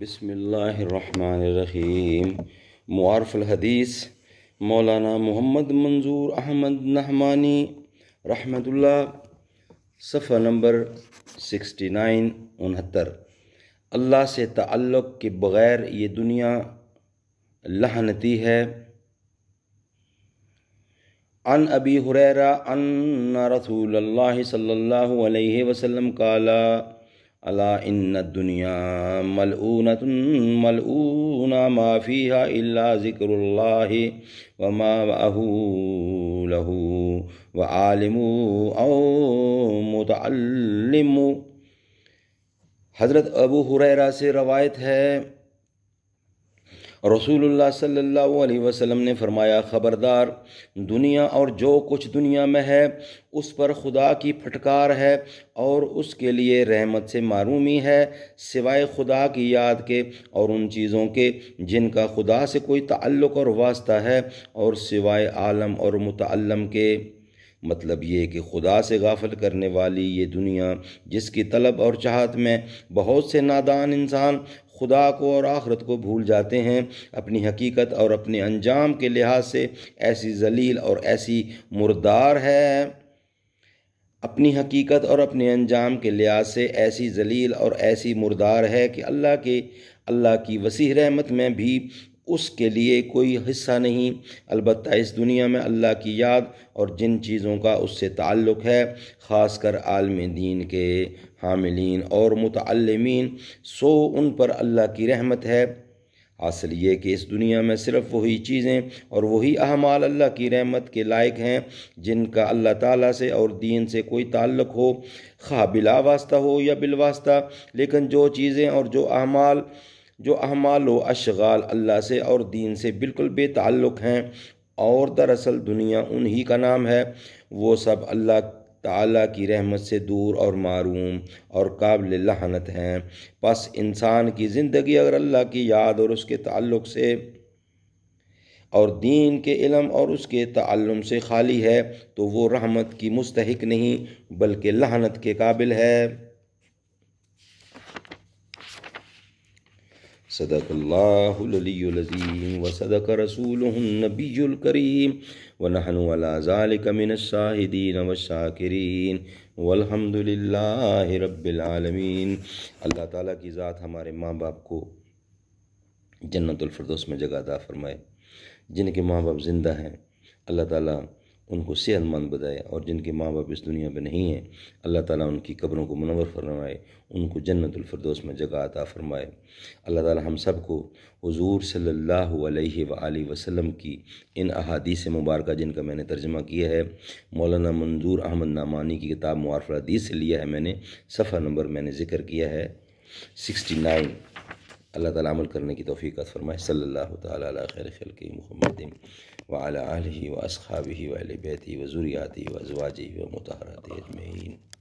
بسم اللہ الرحمن الرحیم معارف الحدیث مولانا محمد منظور احمد نحمانی رحمت اللہ صفحہ نمبر سکسٹی نائن انہتر اللہ سے تعلق کے بغیر یہ دنیا لہنتی ہے عن ابی حریرہ ان رسول اللہ صلی اللہ علیہ وسلم قالا ان دنیا ملع ملعون ما معافی الا ذکر اللہ وما اہو بہ لہو و او متعلم حضرت ابو حریرہ سے روایت ہے رسول اللہ صلی اللہ علیہ وسلم نے فرمایا خبردار دنیا اور جو کچھ دنیا میں ہے اس پر خدا کی پھٹکار ہے اور اس کے لیے رحمت سے معرومی ہے سوائے خدا کی یاد کے اور ان چیزوں کے جن کا خدا سے کوئی تعلق اور واسطہ ہے اور سوائے عالم اور متعلم کے مطلب یہ کہ خدا سے غافل کرنے والی یہ دنیا جس کی طلب اور چاہت میں بہت سے نادان انسان خدا کو اور آخرت کو بھول جاتے ہیں اپنی حقیقت اور اپنے انجام کے لحاظ سے ایسی ذلیل اور ایسی مردار ہے اپنی حقیقت اور اپنے انجام کے لحاظ سے ایسی ذلیل اور ایسی مردار ہے کہ اللہ کے اللہ کی وسیع رحمت میں بھی اس کے لیے کوئی حصہ نہیں البتہ اس دنیا میں اللہ کی یاد اور جن چیزوں کا اس سے تعلق ہے خاص کر عالم دین کے حاملین اور متعلمین سو ان پر اللہ کی رحمت ہے حاصل یہ کہ اس دنیا میں صرف وہی چیزیں اور وہی احمال اللہ کی رحمت کے لائق ہیں جن کا اللہ تعالیٰ سے اور دین سے کوئی تعلق ہو خواہ بلا واسطہ ہو یا بالواسطہ لیکن جو چیزیں اور جو احمال جو احمال و اشغال اللہ سے اور دین سے بالکل بے تعلق ہیں اور دراصل دنیا انہی کا نام ہے وہ سب اللہ تعالیٰ کی رحمت سے دور اور معروم اور قابل لہنت ہیں پس انسان کی زندگی اگر اللہ کی یاد اور اس کے تعلق سے اور دین کے علم اور اس کے تعلم سے خالی ہے تو وہ رحمت کی مستحق نہیں بلکہ لہنت کے قابل ہے صدق اللہ العلی العظیم و صدق رسول النبی الکریم و نحن ولا ذالک من الشاہدین و الشاکرین والحمد للہ رب العالمین اللہ تعالیٰ کی ذات ہمارے ماں باپ کو جنت الفردوس میں جگہ عطا فرمائے جن کے ماں باپ زندہ ہیں اللہ تعالیٰ ان کو صحت مند بدائے اور جن کے ماں باپ اس دنیا میں نہیں ہیں اللہ تعالیٰ ان کی قبروں کو منور فرمائے ان کو جنت الفردوس میں جگہ عطا فرمائے اللہ تعالیٰ ہم سب کو حضور صلی اللہ علیہ و وسلم کی ان احادیث مبارکہ جن کا میں نے ترجمہ کیا ہے مولانا منظور احمد نامانی کی کتاب معارف الحدیث سے لیا ہے میں نے صفحہ نمبر میں نے ذکر کیا ہے سکسٹی نائن اللہ تعالیٰ عمل کرنے کی توفیق عطا فرمائے صلی اللہ تعالیٰ علیہ خیر خلق محمد و اعلیٰ علی و اہل بیتی و و ازواجی و اجمعین